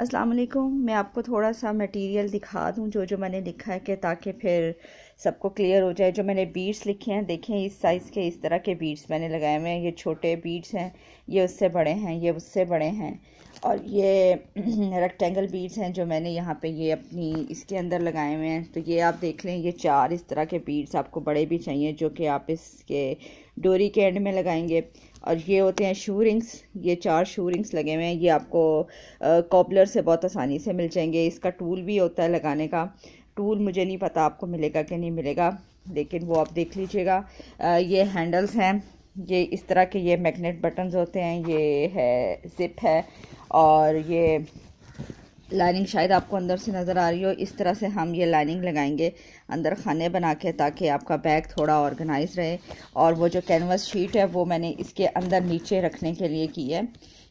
अस्सलाम वालेकुम मैं आपको थोड़ा सा मटेरियल दिखा दूं जो जो मैंने लिखा है कि ताकि फिर सबको क्लियर हो जाए जो मैंने बीड्स लिखे हैं देखें इस साइज़ के इस तरह के बीड्स मैंने लगाए हुए हैं ये छोटे बीड्स हैं ये उससे बड़े हैं ये उससे बड़े हैं और ये रेक्टेंगल बीड्स हैं जो मैंने यहाँ पे ये अपनी इसके अंदर लगाए हुए हैं तो ये आप देख लें ये चार इस तरह के बीड्स आपको बड़े भी चाहिए जो कि आप इसके डोरी के एंड में लगाएंगे और ये होते हैं शू रिंग्स ये चार शू रिंग्स लगे हुए हैं ये आपको कॉपलर से बहुत आसानी से मिल जाएंगे इसका टूल भी होता है लगाने का टूल मुझे नहीं पता आपको मिलेगा कि नहीं मिलेगा लेकिन वो आप देख लीजिएगा ये हैंडल्स हैं ये इस तरह के ये मैग्नेट बटन्स होते हैं ये है जिप है और ये लाइनिंग शायद आपको अंदर से नज़र आ रही हो इस तरह से हम ये लाइनिंग लगाएंगे अंदर खाने बना के ताकि आपका बैग थोड़ा ऑर्गेनाइज रहे और वो जो कैनवस शीट है वो मैंने इसके अंदर नीचे रखने के लिए की है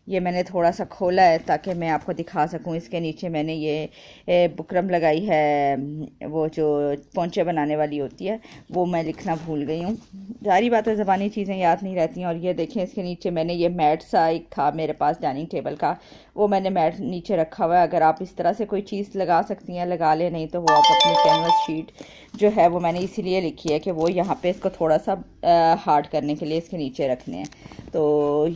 ये मैंने थोड़ा सा खोला है ताकि मैं आपको दिखा सकूं इसके नीचे मैंने ये बुकरम लगाई है वो जो पोंचे बनाने वाली होती है वो मैं लिखना भूल गई हूँ जारी बात है ज़बानी चीज़ें याद नहीं रहती हैं और ये देखें इसके नीचे मैंने ये मैट सा एक था मेरे पास डाइनिंग टेबल का वो मैंने मैट नीचे रखा हुआ है अगर आप इस तरह से कोई चीज़ लगा सकती हैं लगा ले नहीं तो वो आप अपनी कैनवस शीट जो है वो मैंने इसीलिए लिखी है कि वो यहाँ पर इसको थोड़ा सा हार्ड करने के लिए इसके नीचे रखने हैं तो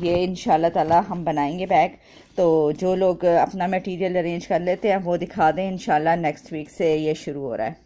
ये इन ताला हम बनाएंगे बैग तो जो लोग अपना मटेरियल अरेंज कर लेते हैं वो दिखा दें इन नेक्स्ट वीक से ये शुरू हो रहा है